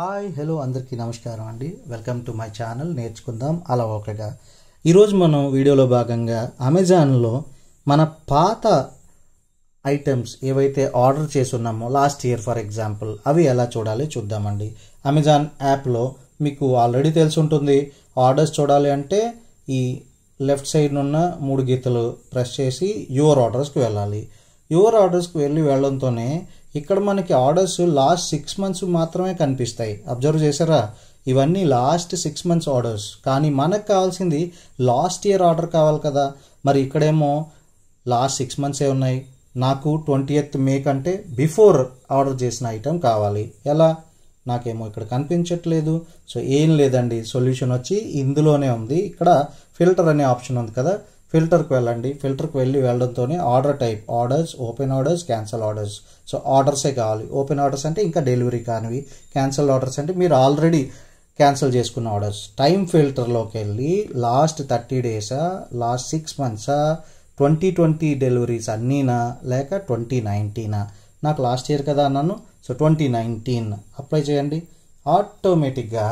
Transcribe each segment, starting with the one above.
hi hello అందరికీ నమస్కారం అండి వెల్కమ్ టు మై ఛానల్ నేర్చుకుందాం అలా ఒకగా ఈరోజు మనం వీడియోలో భాగంగా అమెజాన్లో మన పాత ఐటమ్స్ ఏవైతే ఆర్డర్ చేసి ఉన్నామో లాస్ట్ ఇయర్ ఫర్ ఎగ్జాంపుల్ అవి ఎలా చూడాలి చూద్దామండి అమెజాన్ యాప్లో మీకు ఆల్రెడీ తెలిసి ఉంటుంది ఆర్డర్స్ చూడాలి అంటే ఈ లెఫ్ట్ సైడ్ ఉన్న మూడు గీతలు ప్రెస్ చేసి యువర్ ఆర్డర్స్కి వెళ్ళాలి యువర్ ఆర్డర్స్కి వెళ్ళి వెళ్ళడంతోనే ఇక్కడ మనకి ఆర్డర్స్ లాస్ట్ సిక్స్ మంత్స్ మాత్రమే కనిపిస్తాయి అబ్జర్వ్ చేశారా ఇవన్నీ లాస్ట్ సిక్స్ మంత్స్ ఆర్డర్స్ కానీ మనకు కావాల్సింది లాస్ట్ ఇయర్ ఆర్డర్ కావాలి కదా మరి ఇక్కడేమో లాస్ట్ సిక్స్ మంత్సే ఉన్నాయి నాకు ట్వంటీ ఎయిత్ మే కంటే బిఫోర్ ఆర్డర్ చేసిన ఐటెం కావాలి ఎలా నాకేమో ఇక్కడ కనిపించట్లేదు సో ఏం లేదండి సొల్యూషన్ వచ్చి ఇందులోనే ఉంది ఇక్కడ ఫిల్టర్ అనే ఆప్షన్ ఉంది కదా ఫిల్టర్కి వెళ్ళండి ఫిల్టర్కి వెళ్ళి వెళ్ళడంతోనే order type orders open orders cancel orders so ఆర్డర్సే కావాలి ఓపెన్ ఆర్డర్స్ అంటే ఇంకా డెలివరీ కానివి క్యాన్సల్ ఆర్డర్స్ అంటే మీరు ఆల్రెడీ క్యాన్సిల్ చేసుకున్న ఆర్డర్స్ టైం ఫిల్టర్లోకి వెళ్ళి లాస్ట్ థర్టీ డేసా లాస్ట్ సిక్స్ మంత్సా ట్వంటీ ట్వంటీ డెలివరీస్ అన్నీనా లేక ట్వంటీ నైన్టీనా నాకు లాస్ట్ ఇయర్ కదా అన్నాను సో ట్వంటీ నైన్టీన్ అప్లై చేయండి ఆటోమేటిక్గా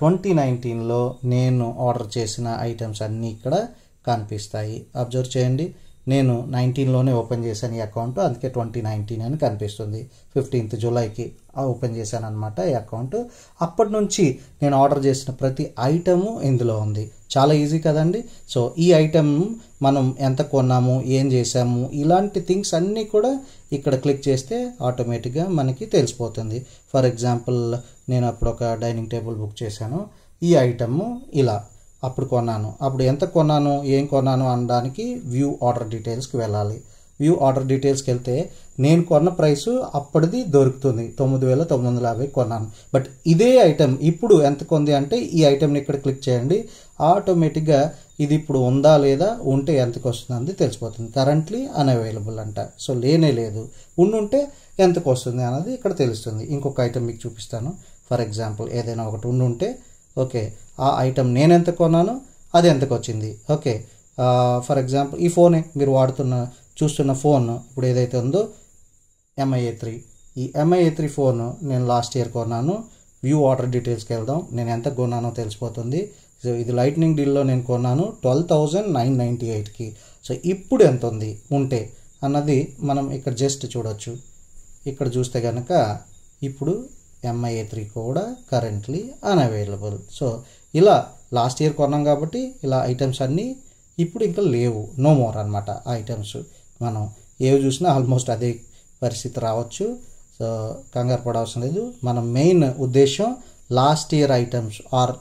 ట్వంటీ నైన్టీన్లో నేను ఆర్డర్ చేసిన ఐటమ్స్ అన్నీ ఇక్కడ కనిపిస్తాయి అబ్జర్వ్ చేయండి నేను నైన్టీన్లోనే ఓపెన్ చేశాను ఈ అకౌంట్ అందుకే ట్వంటీ నైన్టీన్ అని కనిపిస్తుంది ఫిఫ్టీన్త్ జూలైకి ఓపెన్ చేశాను అనమాట ఈ అకౌంట్ అప్పటి నుంచి నేను ఆర్డర్ చేసిన ప్రతి ఐటము ఇందులో ఉంది చాలా ఈజీ కదండి సో ఈ ఐటమ్ మనం ఎంత కొన్నాము ఏం చేసాము ఇలాంటి థింగ్స్ అన్నీ కూడా ఇక్కడ క్లిక్ చేస్తే ఆటోమేటిక్గా మనకి తెలిసిపోతుంది ఫర్ ఎగ్జాంపుల్ నేను అప్పుడు ఒక డైనింగ్ టేబుల్ బుక్ చేశాను ఈ ఐటమ్ ఇలా అప్పుడు కొన్నాను అప్పుడు ఎంత కొన్నాను ఏం కొన్నాను అనడానికి వ్యూ ఆర్డర్ డీటెయిల్స్కి వెళ్ళాలి వ్యూ ఆర్డర్ డీటెయిల్స్కి వెళ్తే నేను కొన్న ప్రైస్ అప్పటిది దొరుకుతుంది తొమ్మిది వేల తొమ్మిది వందల యాభై కొన్నాను బట్ ఇదే ఐటెం ఇప్పుడు ఎంత కొంది అంటే ఈ ఐటెంని ఇక్కడ క్లిక్ చేయండి ఆటోమేటిక్గా ఇది ఇప్పుడు ఉందా లేదా ఉంటే ఎంతకు వస్తుంది తెలిసిపోతుంది కరెంట్లీ అన్అవైలబుల్ అంట సో లేనే లేదు ఉండుంటే ఎంతకు వస్తుంది అనేది ఇక్కడ తెలుస్తుంది ఇంకొక ఐటెం మీకు చూపిస్తాను ఫర్ ఎగ్జాంపుల్ ఏదైనా ఒకటి ఉండుంటే ఓకే ఆ ఐటెం నేను ఎంత కొన్నాను అది ఎంతకు వచ్చింది ఓకే ఫర్ ఎగ్జాంపుల్ ఈ ఫోనే మీరు వాడుతున్న చూస్తున్న ఫోన్ ఇప్పుడు ఏదైతే ఉందో ఎంఐఏ త్రీ ఈ ఎంఐఏ త్రీ ఫోన్ నేను లాస్ట్ ఇయర్ కొన్నాను వ్యూ ఆర్డర్ డీటెయిల్స్కి వెళ్దాం నేను ఎంత కొన్నానో తెలిసిపోతుంది సో ఇది లైట్నింగ్ డీల్లో నేను కొన్నాను ట్వెల్వ్ థౌజండ్ నైన్ నైంటీ ఎయిట్కి సో ఇప్పుడు ఎంత ఉంది ఉంటే అన్నది మనం ఇక్కడ జస్ట్ చూడొచ్చు ఇక్కడ చూస్తే కనుక ఇప్పుడు ఎంఐఏ త్రీ కూడా కరెంట్లీ అన్అవైలబుల్ సో ఇలా లాస్ట్ ఇయర్ కొన్నాం కాబట్టి ఇలా ఐటమ్స్ అన్నీ ఇప్పుడు ఇంకా లేవు నో మోర్ అనమాట ఐటమ్స్ మనం ఏవి చూసినా ఆల్మోస్ట్ అదే పరిస్థితి రావచ్చు సో కంగారు పడవసరం లేదు మన మెయిన్ ఉద్దేశం లాస్ట్ ఇయర్ ఐటమ్స్ ఆర్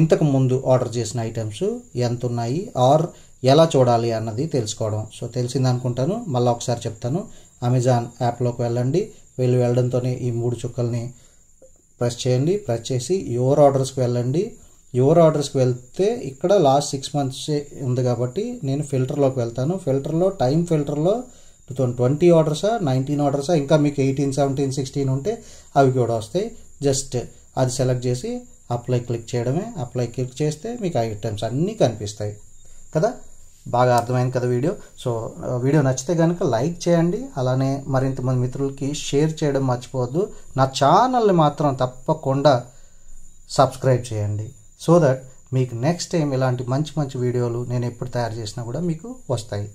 ఇంతకు ముందు ఆర్డర్ చేసిన ఐటమ్స్ ఎంత ఉన్నాయి ఆర్ ఎలా చూడాలి అన్నది తెలుసుకోవడం సో తెలిసిందనుకుంటాను మళ్ళీ ఒకసారి చెప్తాను అమెజాన్ యాప్లోకి వెళ్ళండి వీళ్ళు వెళ్ళడంతోనే ఈ మూడు చుక్కల్ని ప్రెస్ చేయండి ప్రెస్ చేసి యువర్ ఆర్డర్స్కి వెళ్ళండి యువర్ ఆర్డర్స్కి వెళ్తే ఇక్కడ లాస్ట్ సిక్స్ మంత్స్ ఉంది కాబట్టి నేను ఫిల్టర్లోకి వెళ్తాను ఫిల్టర్లో టైం ఫిల్టర్లో టూ ట్వంటీ ఆర్డర్సా నైన్టీన్ ఆర్డర్సా ఇంకా మీకు ఎయిటీన్ సెవెంటీన్ సిక్స్టీన్ ఉంటే అవి కూడా వస్తాయి జస్ట్ అది సెలెక్ట్ చేసి అప్లై క్లిక్ చేయడమే అప్లై క్లిక్ చేస్తే మీకు ఐటమ్స్ అన్నీ కనిపిస్తాయి కదా బాగా అర్థమైంది కదా వీడియో సో వీడియో నచ్చితే కనుక లైక్ చేయండి అలానే మరింత మంది మిత్రులకి షేర్ చేయడం మర్చిపోవద్దు నా ఛానల్ని మాత్రం తప్పకుండా సబ్స్క్రైబ్ చేయండి సో దట్ మీకు నెక్స్ట్ టైం ఇలాంటి మంచి మంచి వీడియోలు నేను ఎప్పుడు తయారు చేసినా కూడా మీకు వస్తాయి